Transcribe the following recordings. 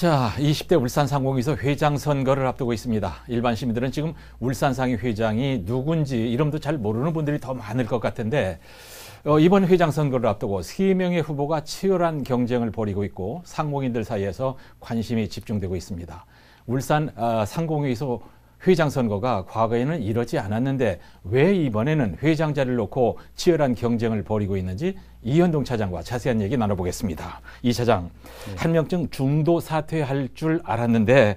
자, 20대 울산 상공에서 회장 선거를 앞두고 있습니다. 일반 시민들은 지금 울산 상의 회장이 누군지 이름도 잘 모르는 분들이 더 많을 것 같은데 어, 이번 회장 선거를 앞두고 3명의 후보가 치열한 경쟁을 벌이고 있고 상공인들 사이에서 관심이 집중되고 있습니다. 울산 어, 상공에서 회장 선거가 과거에는 이러지 않았는데 왜 이번에는 회장 자리를 놓고 치열한 경쟁을 벌이고 있는지 이현동 차장과 자세한 얘기 나눠보겠습니다. 이 차장, 네. 한명쯤 중도 사퇴할 줄 알았는데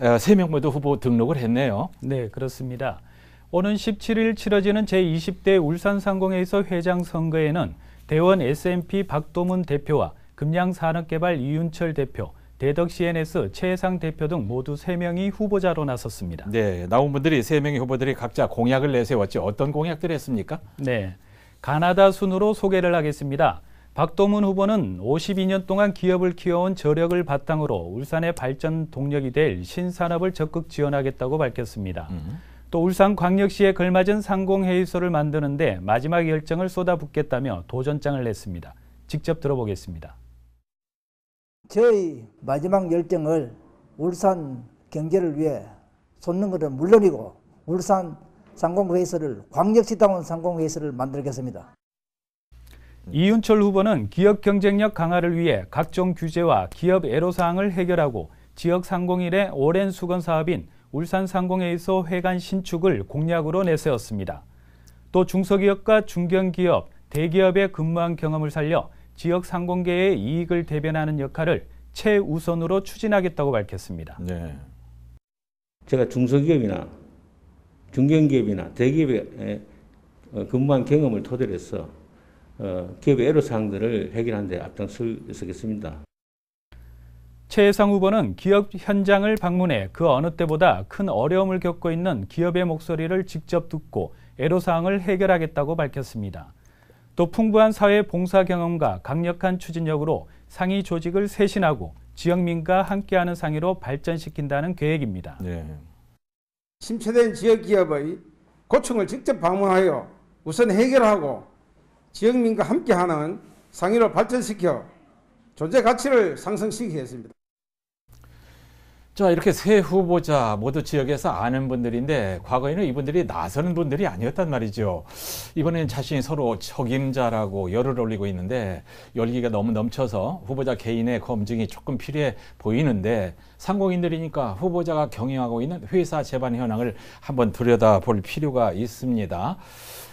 어, 세명 모두 후보 등록을 했네요. 네, 그렇습니다. 오는 17일 치러지는 제20대 울산상공회의소 회장 선거에는 대원 S&P m 박도문 대표와 금양산업개발 이윤철 대표, 대덕 CNS, 최상 대표 등 모두 3명이 후보자로 나섰습니다. 네, 나온 분들이 3명의 후보들이 각자 공약을 내세웠지 어떤 공약들 했습니까? 네, 가나다 순으로 소개를 하겠습니다. 박도문 후보는 52년 동안 기업을 키워온 저력을 바탕으로 울산의 발전 동력이 될 신산업을 적극 지원하겠다고 밝혔습니다. 음. 또 울산광역시에 걸맞은 상공회의소를 만드는데 마지막 열정을 쏟아붓겠다며 도전장을 냈습니다. 직접 들어보겠습니다. 저희 마지막 열정을 울산 경제를 위해 솟는 것은 물론이고 울산 상공회의소를 광역시당원 상공회의소를 만들겠습니다. 이윤철 후보는 기업 경쟁력 강화를 위해 각종 규제와 기업 애로사항을 해결하고 지역 상공일의 오랜 수건 사업인 울산 상공회의소 회관 신축을 공약으로 내세웠습니다. 또 중소기업과 중견기업, 대기업의 근무한 경험을 살려 지역 상공계의 이익을 대변하는 역할을 최우선으로 추진하겠다고 밝혔습니다. 네. 제가 중소기업이나 중견기업이나 대기업에 어, 근무한 경험을 토대로 해서 어, 기업의 애로사항들을 해결하는 데 앞장서겠습니다. 최혜상 후보는 기업 현장을 방문해 그 어느 때보다 큰 어려움을 겪고 있는 기업의 목소리를 직접 듣고 애로사항을 해결하겠다고 밝혔습니다. 또 풍부한 사회 봉사 경험과 강력한 추진력으로 상위 조직을 쇄신하고 지역민과 함께하는 상위로 발전시킨다는 계획입니다. 네. 침체된 지역기업의 고충을 직접 방문하여 우선 해결하고 지역민과 함께하는 상위로 발전시켜 존재 가치를 상승시키겠습니다. 자, 이렇게 세 후보자 모두 지역에서 아는 분들인데 과거에는 이분들이 나서는 분들이 아니었단 말이죠. 이번엔 자신이 서로 적임자라고 열을 올리고 있는데 열기가 너무 넘쳐서 후보자 개인의 검증이 조금 필요해 보이는데 상공인들이니까 후보자가 경영하고 있는 회사 재반 현황을 한번 들여다볼 필요가 있습니다.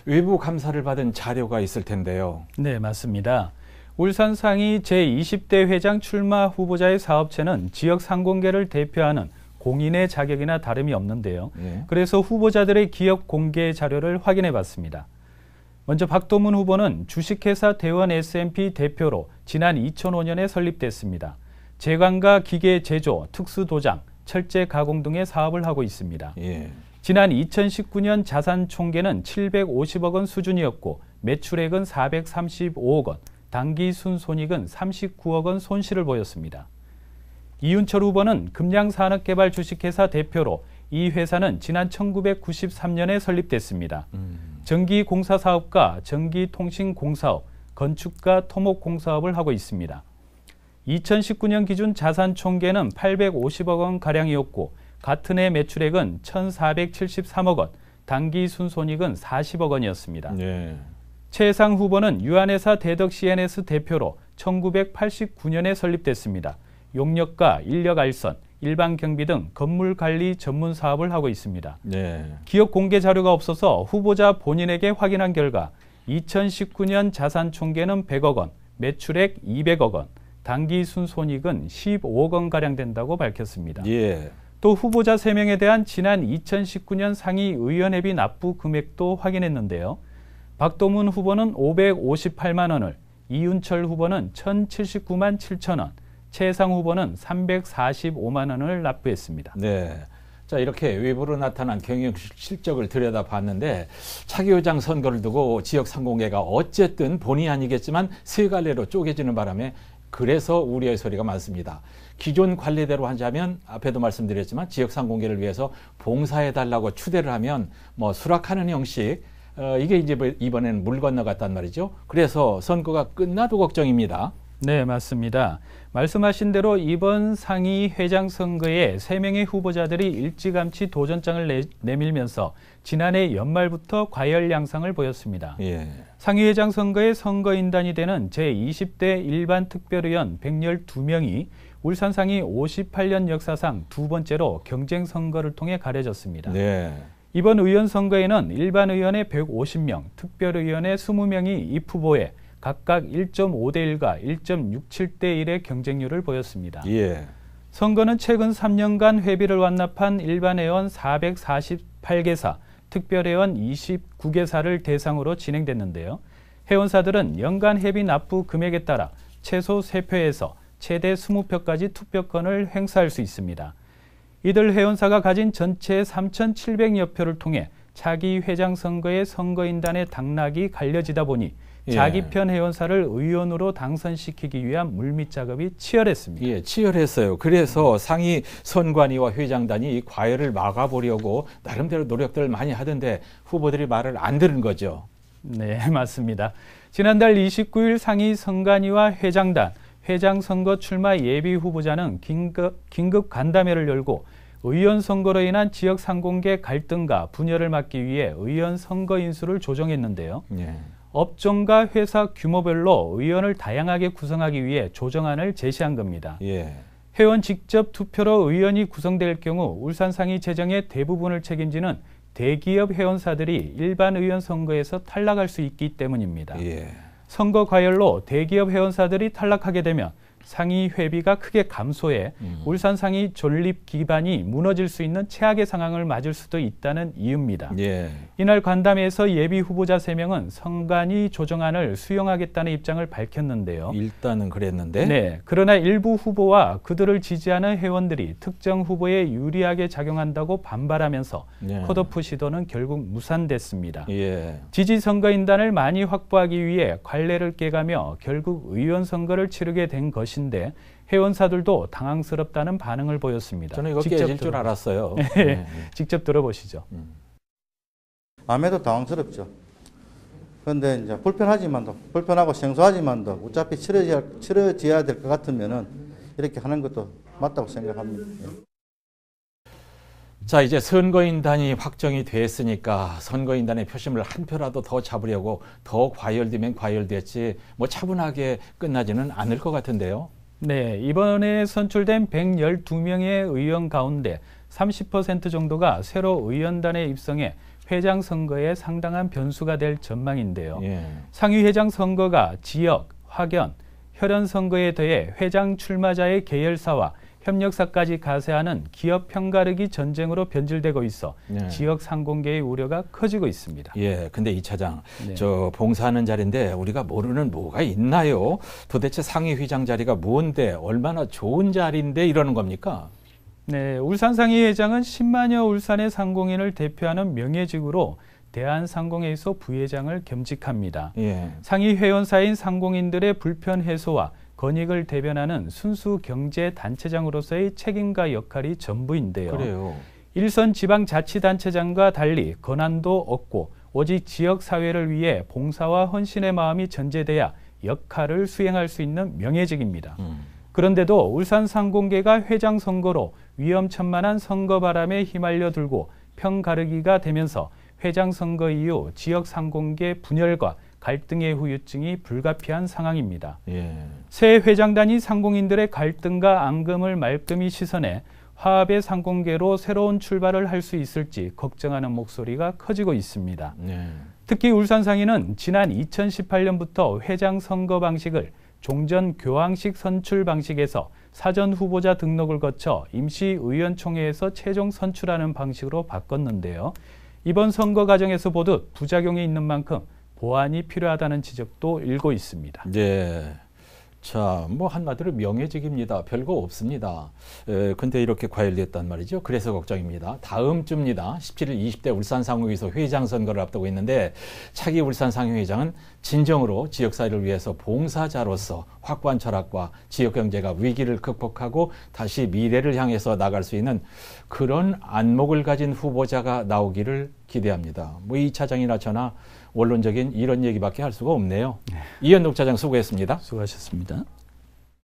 외부 감사를 받은 자료가 있을 텐데요. 네, 맞습니다. 울산 상이 제20대 회장 출마 후보자의 사업체는 지역 상공계를 대표하는 공인의 자격이나 다름이 없는데요. 네. 그래서 후보자들의 기업 공개 자료를 확인해 봤습니다. 먼저 박도문 후보는 주식회사 대원 S&P 대표로 지난 2005년에 설립됐습니다. 재관과 기계 제조, 특수도장, 철제 가공 등의 사업을 하고 있습니다. 예. 지난 2019년 자산 총계는 750억 원 수준이었고 매출액은 435억 원, 단기 순손익은 39억 원 손실을 보였습니다. 이윤철 후보는 금양산업개발 주식회사 대표로 이 회사는 지난 1993년에 설립됐습니다. 음. 전기공사 사업과 전기통신공사업, 건축과 토목공사업을 하고 있습니다. 2019년 기준 자산 총계는 850억 원 가량이었고 같은 해 매출액은 1,473억 원, 당기 순손익은 40억 원이었습니다. 네. 예. 최상 후보는 유한회사 대덕 CNS 대표로 1989년에 설립됐습니다. 용역과 인력 알선, 일반 경비 등 건물 관리 전문 사업을 하고 있습니다. 네. 기업 공개 자료가 없어서 후보자 본인에게 확인한 결과 2019년 자산 총계는 100억 원, 매출액 200억 원, 단기 순손익은 15억 원 가량 된다고 밝혔습니다. 예. 또 후보자 3명에 대한 지난 2019년 상위 의원회비 납부 금액도 확인했는데요. 박도문 후보는 558만 원을, 이윤철 후보는 1,079만 7천 원, 최상 후보는 345만 원을 납부했습니다. 네. 자 이렇게 외부로 나타난 경영 실적을 들여다봤는데 차기의장 선거를 두고 지역 상공회가 어쨌든 본의 아니겠지만 세 갈래로 쪼개지는 바람에 그래서 우려의 소리가 많습니다. 기존 관례대로 하자면 앞에도 말씀드렸지만 지역 상공회를 위해서 봉사해 달라고 추대를 하면 뭐 수락하는 형식 어, 이게 이제 뭐 이번에는 물 건너갔단 말이죠. 그래서 선거가 끝나도 걱정입니다. 네, 맞습니다. 말씀하신 대로 이번 상위 회장 선거에 세명의 후보자들이 일찌감치 도전장을 내, 내밀면서 지난해 연말부터 과열 양상을 보였습니다. 예. 상위 회장 선거의 선거인단이 되는 제20대 일반 특별의원 112명이 울산 상위 58년 역사상 두 번째로 경쟁 선거를 통해 가려졌습니다. 네. 이번 의원 선거에는 일반 의원의 150명, 특별 의원의 20명이 입 후보에 각각 1.5대 1과 1.67대 1의 경쟁률을 보였습니다. 예. 선거는 최근 3년간 회비를 완납한 일반 회원 448개사, 특별 회원 29개사를 대상으로 진행됐는데요. 회원사들은 연간 회비 납부 금액에 따라 최소 3표에서 최대 20표까지 투표권을 행사할 수 있습니다. 이들 회원사가 가진 전체 3,700여 표를 통해 차기 회장 선거의 선거인단의 당락이 갈려지다 보니 예. 자기 편 회원사를 의원으로 당선시키기 위한 물밑 작업이 치열했습니다. 예, 치열했어요. 그래서 상위 선관위와 회장단이 이 과열을 막아보려고 나름대로 노력들을 많이 하던데 후보들이 말을 안 들은 거죠. 네, 맞습니다. 지난달 29일 상위 선관위와 회장단 회장 선거 출마 예비 후보자는 긴급, 긴급 간담회를 열고 의원 선거로 인한 지역 상공계 갈등과 분열을 막기 위해 의원 선거 인수를 조정했는데요. 예. 업종과 회사 규모별로 의원을 다양하게 구성하기 위해 조정안을 제시한 겁니다. 예. 회원 직접 투표로 의원이 구성될 경우 울산 상위 재정의 대부분을 책임지는 대기업 회원사들이 일반 의원 선거에서 탈락할 수 있기 때문입니다. 예. 선거 과열로 대기업 회원사들이 탈락하게 되면 상위 회비가 크게 감소해 음. 울산 상위 존립 기반이 무너질 수 있는 최악의 상황을 맞을 수도 있다는 이유입니다. 예. 이날 관담에서 회 예비 후보자 3명은 선관위 조정안을 수용하겠다는 입장을 밝혔는데요. 일단은 그랬는데. 네. 그러나 일부 후보와 그들을 지지하는 회원들이 특정 후보에 유리하게 작용한다고 반발하면서 예. 컷오프 시도는 결국 무산됐습니다. 예. 지지 선거인단을 많이 확보하기 위해 관례를 깨가며 결국 의원 선거를 치르게 된 것이 것인데 회원사들도 당황스럽다는 반응을 보였습니다. 저는 이거 깨질 줄 알았어요. 네, 네, 네, 직접 들어보시죠. 음. 아무래도 당황스럽죠. 그런데 이제 불편하지만도 불편하고 생소하지만도 어차피 치러져야, 될 것 같으면은 이렇게 하는 것도 맞다고 생각합니다. 자, 이제 선거인단이 확정이 됐으니까 선거인단의 표심을 한 표라도 더 잡으려고 더 과열되면 과열됐지 뭐 차분하게 끝나지는 않을 것 같은데요. 네, 이번에 선출된 112명의 의원 가운데 30% 정도가 새로 의원단에 입성해 회장 선거에 상당한 변수가 될 전망인데요. 예. 상위 회장 선거가 지역, 확연, 혈연 선거에 더해 회장 출마자의 계열사와 협력사까지 가세하는 기업 편가르기 전쟁으로 변질되고 있어 네. 지역 상공계의 우려가 커지고 있습니다. 예, 근데 이 차장, 네. 저 봉사하는 자리인데 우리가 모르는 뭐가 있나요? 도대체 상위 회장 자리가 뭔데 얼마나 좋은 자리인데 이러는 겁니까? 네, 울산 상위 회장은 10만여 울산의 상공인을 대표하는 명예직으로 대한상공회의소 부회장을 겸직합니다. 예. 상위 회원사인 상공인들의 불편 해소와 권익을 대변하는 순수 경제 단체장으로서의 책임과 역할이 전부인데요. 그래요. 일선 지방자치단체장과 달리 권한도 없고 오직 지역 사회를 위해 봉사와 헌신의 마음이 전제돼야 역할을 수행할 수 있는 명예직입니다. 음. 그런데도 울산 상공계가 회장 선거로 위험천만한 선거 바람에 휘말려 들고 편가르기가 되면서 회장 선거 이후 지역 상공계 분열과 갈등의 후유증이 불가피한 상황입니다. 예. 새 회장단이 상공인들의 갈등과 앙금을 말끔히 씻어내 화합의 상공계로 새로운 출발을 할 수 있을지 걱정하는 목소리가 커지고 있습니다. 예. 특히 울산 상인은 지난 2018년부터 회장 선거 방식을 종전 교황식 선출 방식에서 사전 후보자 등록을 거쳐 임시 의원총회에서 최종 선출하는 방식으로 바꿨는데요. 이번 선거 과정에서 보듯 부작용이 있는 만큼 보완이 필요하다는 지적도 일고 있습니다. 네. 자, 뭐 한마디로 명예직입니다. 별거 없습니다. 에, 근데 이렇게 과열됐단 말이죠. 그래서 걱정입니다. 다음 주입니다. 17일 20대 울산 상호회의 회장 선거를 앞두고 있는데 차기 울산 상호회장은 진정으로 지역사회를 위해서 봉사자로서 확고한 철학과 지역경제가 위기를 극복하고 다시 미래를 향해서 나갈 수 있는 그런 안목을 가진 후보자가 나오기를 기대합니다. 뭐 이 차장이나 저나 원론적인 이런 얘기밖에 할 수가 없네요. 네. 이현동 차장 수고했습니다. 수고하셨습니다.